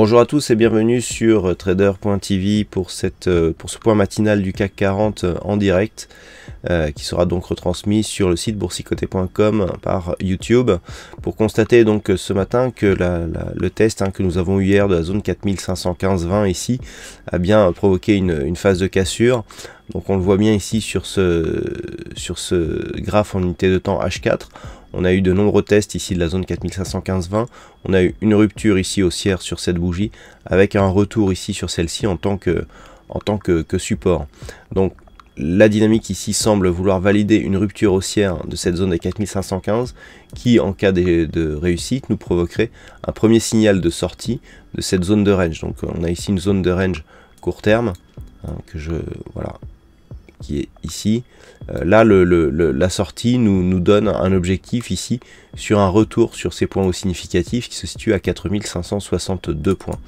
Bonjour à tous et bienvenue sur euh, trader.tv pour, cette, euh, pour ce point matinal du CAC 40 euh, en direct qui sera donc retransmis sur le site boursicoté.com par YouTube pour constater donc ce matin que le test hein, que nous avons eu hier de la zone 4515-20 ici a bien provoqué une phase de cassure donc on le voit bien ici sur ce, sur ce graphe en unité de temps H4. On a eu de nombreux tests ici de la zone 4515-20. On a eu une rupture ici haussière sur cette bougie avec un retour ici sur celle-ci en tant, que, en tant que, support. Donc la dynamique ici semble vouloir valider une rupture haussière de cette zone des 4515 qui en cas de, de réussite nous provoquerait un premier signal de sortie de cette zone de range. Donc on a ici une zone de range court terme hein, que je voilà qui est ici. Euh, là, le, la sortie nous, donne un objectif ici sur un retour sur ces points hauts significatifs qui se situe à 4562 points.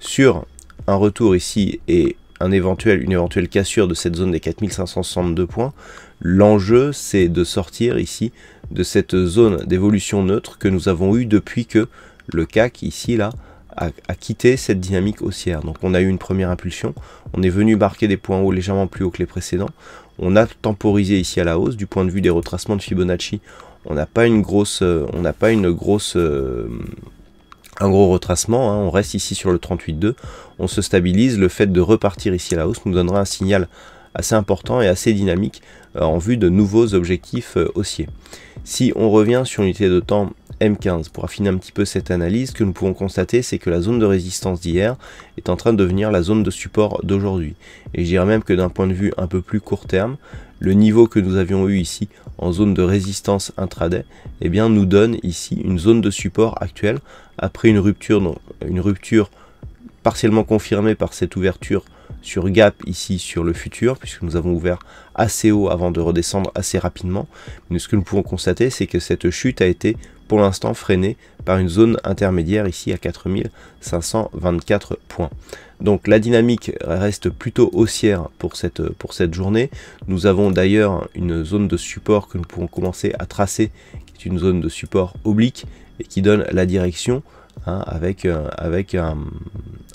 Sur un retour ici et un éventuel, une éventuelle cassure de cette zone des 4562 points, l'enjeu c'est de sortir ici de cette zone d'évolution neutre que nous avons eue depuis que le CAC ici là à, quitter cette dynamique haussière. Donc on a eu une première impulsion, on est venu marquer des points hauts légèrement plus hauts que les précédents, on a temporisé ici à la hausse, du point de vue des retracements de Fibonacci, on n'a pas une grosse... Euh, on n'a pas une grosse euh, un gros retracement, hein. on reste ici sur le 38.2, on se stabilise, le fait de repartir ici à la hausse nous donnera un signal assez important et assez dynamique euh, en vue de nouveaux objectifs haussiers. Si on revient sur l'unité de temps M15. Pour affiner un petit peu cette analyse, ce que nous pouvons constater, c'est que la zone de résistance d'hier est en train de devenir la zone de support d'aujourd'hui. Et je dirais même que d'un point de vue un peu plus court terme, le niveau que nous avions eu ici en zone de résistance intraday eh bien, nous donne ici une zone de support actuelle après une rupture, une rupture partiellement confirmée par cette ouverture sur gap ici sur le futur, puisque nous avons ouvert assez haut avant de redescendre assez rapidement. Mais ce que nous pouvons constater, c'est que cette chute a été pour l'instant freinée par une zone intermédiaire ici à 4524 points. Donc la dynamique reste plutôt haussière pour cette, pour cette journée. Nous avons d'ailleurs une zone de support que nous pouvons commencer à tracer, qui est une zone de support oblique et qui donne la direction Hein, avec, euh, avec un,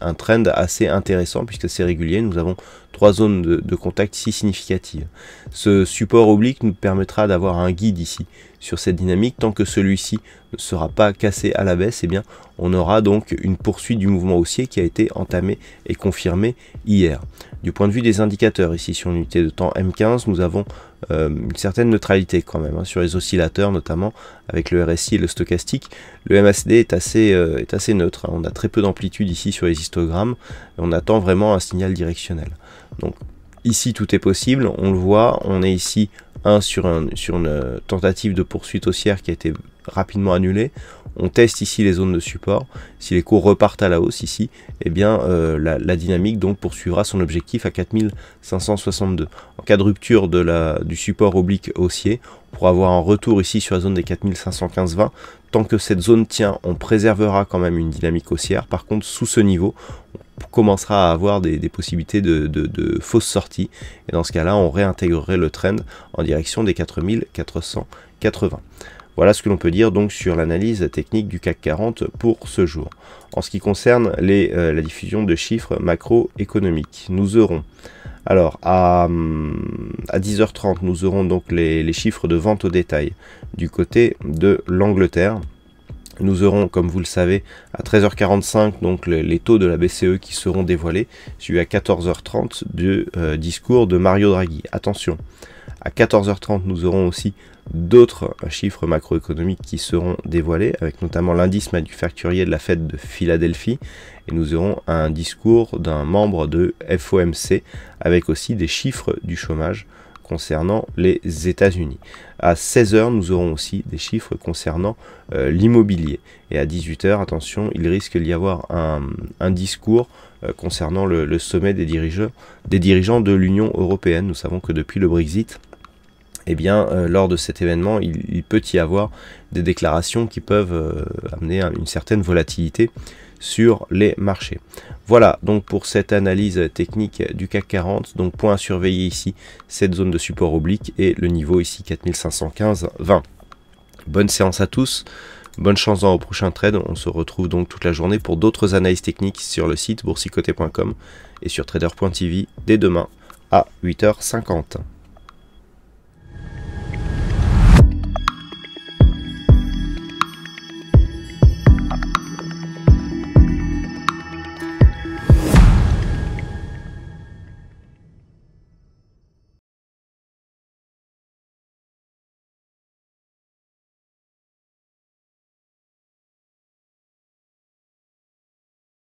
un trend assez intéressant puisque c'est régulier. Nous avons trois zones de, contact si significatives. Ce support oblique nous permettra d'avoir un guide ici sur cette dynamique. Tant que celui-ci ne sera pas cassé à la baisse, et eh bien, on aura donc une poursuite du mouvement haussier qui a été entamé et confirmé hier. Du point de vue des indicateurs, ici sur l'unité de temps M15, nous avons euh, une certaine neutralité quand même hein, sur les oscillateurs, notamment avec le RSI et le stochastique. Le MACD est assez, euh, est assez neutre, hein. on a très peu d'amplitude ici sur les histogrammes, on attend vraiment un signal directionnel. Donc ici tout est possible, on le voit, on est ici un sur, un, sur une euh, tentative de poursuite haussière qui a été rapidement annulée. On teste ici les zones de support. Si les cours repartent à la hausse ici, eh bien euh, la, dynamique donc poursuivra son objectif à 4562. En cas de rupture de la, du support oblique haussier, on pourra avoir un retour ici sur la zone des 4515-20. Tant que cette zone tient, on préservera quand même une dynamique haussière. Par contre, sous ce niveau, on commencera à avoir des, possibilités de, fausses sorties. Et dans ce cas-là, on réintégrerait le trend en direction des 4480. Voilà ce que l'on peut dire donc sur l'analyse technique du CAC 40 pour ce jour. En ce qui concerne les, euh, la diffusion de chiffres macroéconomiques, nous aurons alors, à, 10h30, nous aurons donc les, les, chiffres de vente au détail du côté de l'Angleterre. Nous aurons, comme vous le savez, à 13h45 donc les, taux de la BCE qui seront dévoilés, suivi à 14h30 du euh, discours de Mario Draghi. Attention, à 14h30 nous aurons aussi d'autres euh, chiffres macroéconomiques qui seront dévoilés, avec notamment l'indice manufacturier de la fête de Philadelphie, et nous aurons un discours d'un membre de FOMC, avec aussi des chiffres du chômage concernant les États-Unis. À 16h, nous aurons aussi des chiffres concernant euh, l'immobilier. Et à 18h, attention, il risque d'y avoir un, discours euh, concernant le, sommet des dirigeants, de l'Union européenne. Nous savons que depuis le Brexit, eh bien, euh, lors de cet événement, il, peut y avoir des déclarations qui peuvent amener amener une certaine volatilité sur les marchés. Voilà donc pour cette analyse technique du CAC 40. Donc point à surveiller ici, cette zone de support oblique et le niveau ici 4515-20. Bonne séance à tous. Bonne chance dans vos prochains trades. On se retrouve donc toute la journée pour d'autres analyses techniques sur le site boursicoté.com et sur trader.tv dès demain à 8h50.